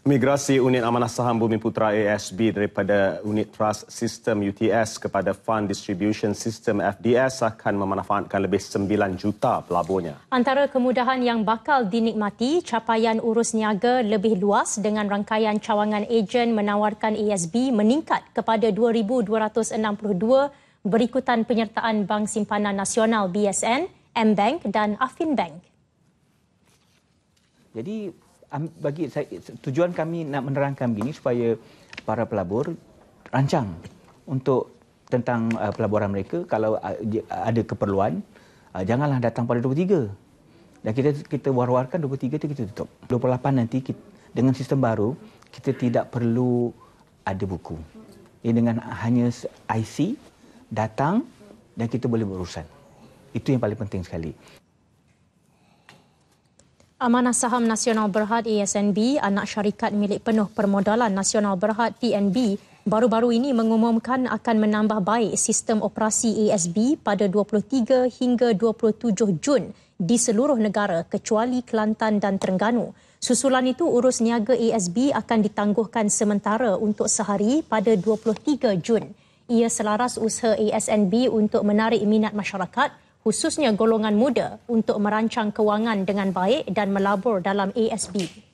Migrasi unit amanah saham Bumi Putra ASB daripada unit trust system UTS kepada fund distribution system FDS akan memanfaatkan lebih 9 juta pelaburnya. Antara kemudahan yang bakal dinikmati, capaian urus niaga lebih luas dengan rangkaian cawangan ejen menawarkan ASB meningkat kepada 2,262 berikutan penyertaan Bank Simpanan Nasional BSN, M-Bank dan Afin Bank. Jadi bagi saya tujuan kami nak menerangkan begini supaya para pelabur rancang untuk tentang uh, pelaburan mereka kalau uh, ada keperluan uh, janganlah datang pada 23 dan kita kita war-warkan 23 itu kita tutup 28 nanti kita, dengan sistem baru kita tidak perlu ada buku ini dengan hanya IC datang dan kita boleh berurusan itu yang paling penting sekali Amanah Saham Nasional Berhad ASNB, anak syarikat milik penuh permodalan Nasional Berhad PNB, baru-baru ini mengumumkan akan menambah baik sistem operasi ASB pada 23 hingga 27 Jun di seluruh negara kecuali Kelantan dan Terengganu. Susulan itu urus niaga ASB akan ditangguhkan sementara untuk sehari pada 23 Jun. Ia selaras usaha ASNB untuk menarik minat masyarakat khususnya golongan muda untuk merancang kewangan dengan baik dan melabur dalam ASB.